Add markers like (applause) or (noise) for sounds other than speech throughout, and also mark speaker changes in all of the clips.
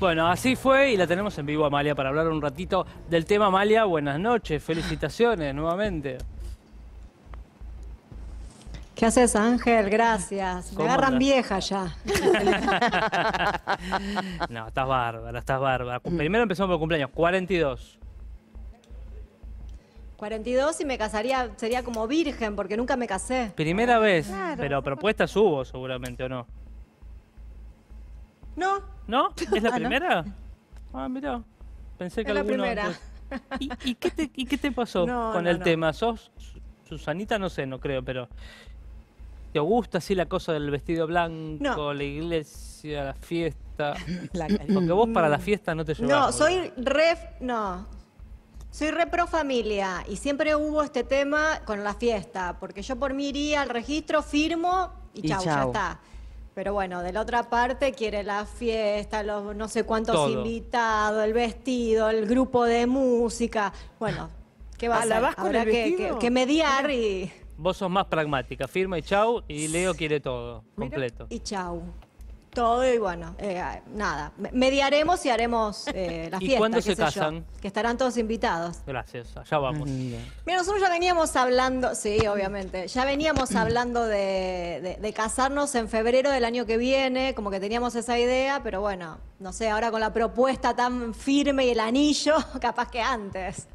Speaker 1: Bueno, así fue y la tenemos en vivo, Amalia, para hablar un ratito del tema. Amalia, buenas noches, felicitaciones nuevamente.
Speaker 2: ¿Qué haces, Ángel? Gracias. Me agarran vieja ya.
Speaker 1: (laughs) no, estás bárbara, estás bárbara. Primero empezamos por cumpleaños, 42.
Speaker 2: 42 y me casaría, sería como virgen, porque nunca me casé.
Speaker 1: Primera vez, pero propuestas hubo seguramente, ¿o no?
Speaker 2: No, ¿No? (laughs) ¿Es la ah, primera? Ah, mira. Pensé que es la primera.
Speaker 1: (laughs) ¿Y, qué te, pasó con el tema? ¿Sos Susanita? No sé, no creo, pero. ¿Te gusta así la cosa del vestido blanco, la iglesia, la fiesta? (laughs)
Speaker 2: La... vos para la mm.
Speaker 1: fiesta no te llevas. No, soy
Speaker 2: ref. No, soy repro familia y siempre hubo este tema con la fiesta, porque yo por mí iría al registro, firmo y y ya está. Pero bueno, de la otra parte quiere la fiesta, los no sé cuántos invitados, el vestido, el grupo de música. Bueno, ¿qué va a, ah, hacer? Con el que, mediar y...
Speaker 1: Vos sos más pragmática, firma y chau, y Leo quiere todo, completo. Y
Speaker 2: chau todo y bueno, eh, nada. Mediaremos y haremos eh, las (laughs) la fiesta. ¿Y cuándo se casan? que estarán todos invitados.
Speaker 1: Gracias, allá vamos. Mira.
Speaker 2: nosotros ya veníamos hablando, sí, obviamente, ya veníamos (clears throat) hablando de, casarnos en febrero del año que viene, como que teníamos esa idea, pero bueno, no sé, ahora con la propuesta tan firme y el anillo, (laughs) capaz que antes.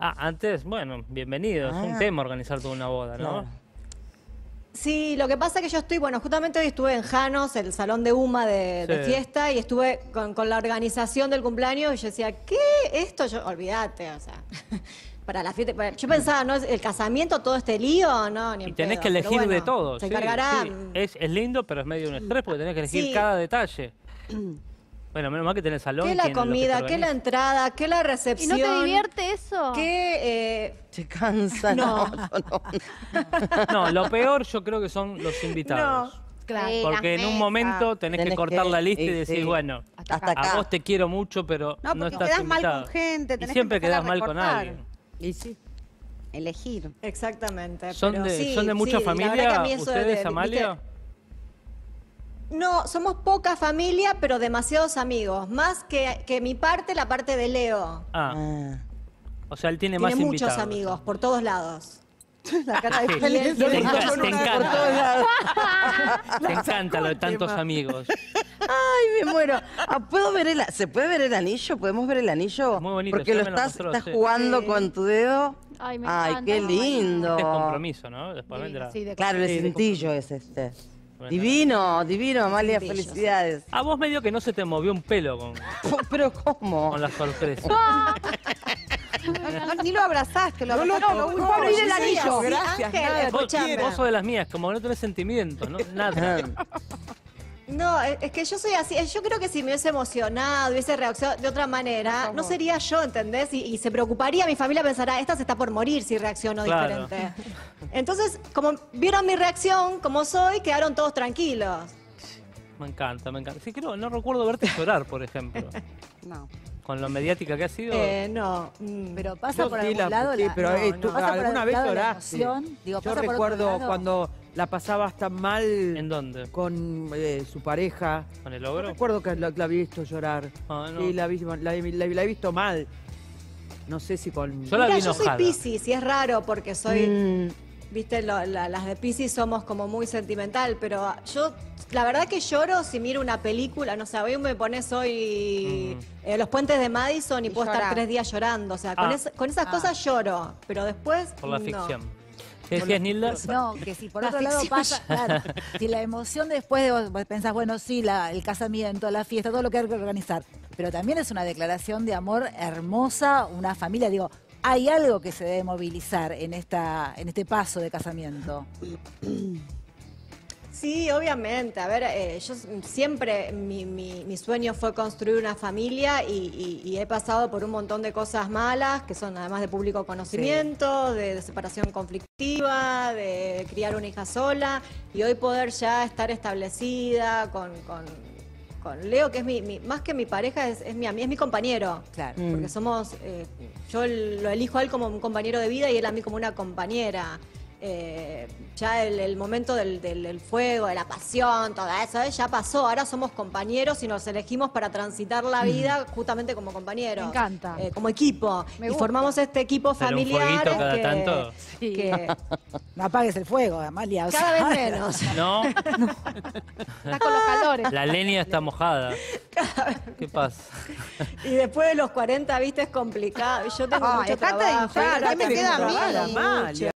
Speaker 1: Ah, antes, bueno, bienvenido, es un ah. tema organizar toda una boda, ¿no?
Speaker 2: Sí, lo que pasa es que yo estoy, bueno, justamente hoy estuve en Janos, el salón de UMA de, fiesta, y estuve con, la organización del cumpleaños, y yo decía, ¿qué? Esto, yo, olvídate, o sea, (laughs) para la fiesta, yo pensaba, ¿no? es El casamiento, todo este lío, no, ni Y tenés que elegir de todo. Se encargará.
Speaker 1: Es, es, lindo, pero es medio un estrés, porque tenés que elegir cada detalle. (clears throat) Bueno, menos mal que tenés salón. ¿Qué la comida? ¿Qué la
Speaker 2: entrada? ¿Qué la recepción? ¿Y no te divierte eso? ¿Qué...? Eh... Te cansa. (laughs) No. No, no,
Speaker 1: lo peor yo creo que son los invitados.
Speaker 2: No. Claro. porque en un momento tenés, que cortar la lista y, decir, bueno, a vos
Speaker 1: te quiero mucho, pero no, no estás quedás mal con
Speaker 2: gente. Tenés siempre que quedás mal con alguien. Y sí. Elegir. Exactamente. Son, de, sí, ¿son mucha familia. ¿Ustedes, Amalia? No, somos poca familia, pero demasiados amigos. Más que, que mi parte, la parte de Leo.
Speaker 1: Ah. ah. O sea, él tiene, tiene muchos
Speaker 2: amigos, por todos lados. La cara de sí. Ah, te, encanta, (laughs) te encanta. lo de tantos amigos.
Speaker 1: Ay, me muero. Ah, ¿puedo ver el, ¿Se puede ver el anillo? ¿Podemos ver el anillo? muy bonito. Porque lo estás, jugando con tu dedo. Ay, me Ay qué lindo. Este es compromiso, ¿no? Después vendrá. claro, el cintillo es este. Divino, divino, Amalia, felicidades. A vos medio que no se te movió un pelo con, (laughs) ¿Pero cómo? con la sorpresa. (laughs)
Speaker 2: Ni lo abrazaste, lo abrazaste. No, no, no, el anillo. Gracias, Vos, de
Speaker 1: las mías, como no tenés sentimiento, ¿no? (laughs) Nada.
Speaker 2: No, es que yo soy así. Eh, yo creo que si me hubiese emocionado, hubiese reaccionado de otra manera, no sería yo, ¿entendés? Y, se preocuparía, mi familia pensará, esta se está por morir si reacciono diferente. (laughs) Entonces, como vieron mi reacción, como soy, quedaron todos tranquilos.
Speaker 1: Me encanta, me encanta. Sí, creo, no recuerdo verte llorar, por ejemplo.
Speaker 2: (laughs) no
Speaker 1: con lo mediática que ha sido. Eh,
Speaker 2: no, mm. pero pasa por pero eh, tú, alguna vez lloraste. Digo, yo recuerdo cuando
Speaker 1: la pasaba hasta mal. ¿En dónde? Con eh, su pareja. ¿Con el ogro? recuerdo que la, había visto llorar. Y ah, la, he visto mal. No sé si con. Yo la yo soy Piscis
Speaker 2: y es raro porque soy, mm. viste, las de Piscis somos como muy sentimental, pero yo, la verdad que lloro si miro una película, no sé, hoy me pones hoy mm. eh, Los Puentes de Madison y, puedo estar tres días llorando, o sea, con, ah. esas ah. cosas lloro, pero después Por la ficción.
Speaker 1: ¿Qué decías, Nilda? No, que si por otro lado pasa,
Speaker 2: claro, si la emoción después de vos pensás, bueno, sí, la, el casamiento, la fiesta, todo lo que hay que organizar, pero también es una declaración de amor hermosa, una familia, digo, hay algo que se debe movilizar en, esta, en este paso de casamiento. (clears throat) Sí, obviamente. A ver, eh, yo siempre mi, sueño fue construir una familia y, he pasado por un montón de cosas malas, que son además de público conocimiento, de, separación conflictiva, de criar una hija sola, y hoy poder ya estar establecida con... Leo, que es mi, más que mi pareja, es, es mi es mi compañero. Claro. Porque mm. somos, eh, yo lo elijo a él como un compañero de vida y él a mí como una compañera. Eh, ya el, momento del, fuego, de la pasión, todo eso, ¿eh? ya pasó. Ahora somos compañeros y nos elegimos para transitar la mm. vida justamente como compañeros. Me encanta. Eh, como equipo. y formamos este equipo familiar. que, tanto? No apagues el fuego, además, Cada vez menos. (laughs) No. (laughs) La lenia
Speaker 1: está mojada. ¿Qué pasa?
Speaker 2: Y después de los 40, viste, es complicado. Yo tengo ah, mucho trabajo. me queda a mí?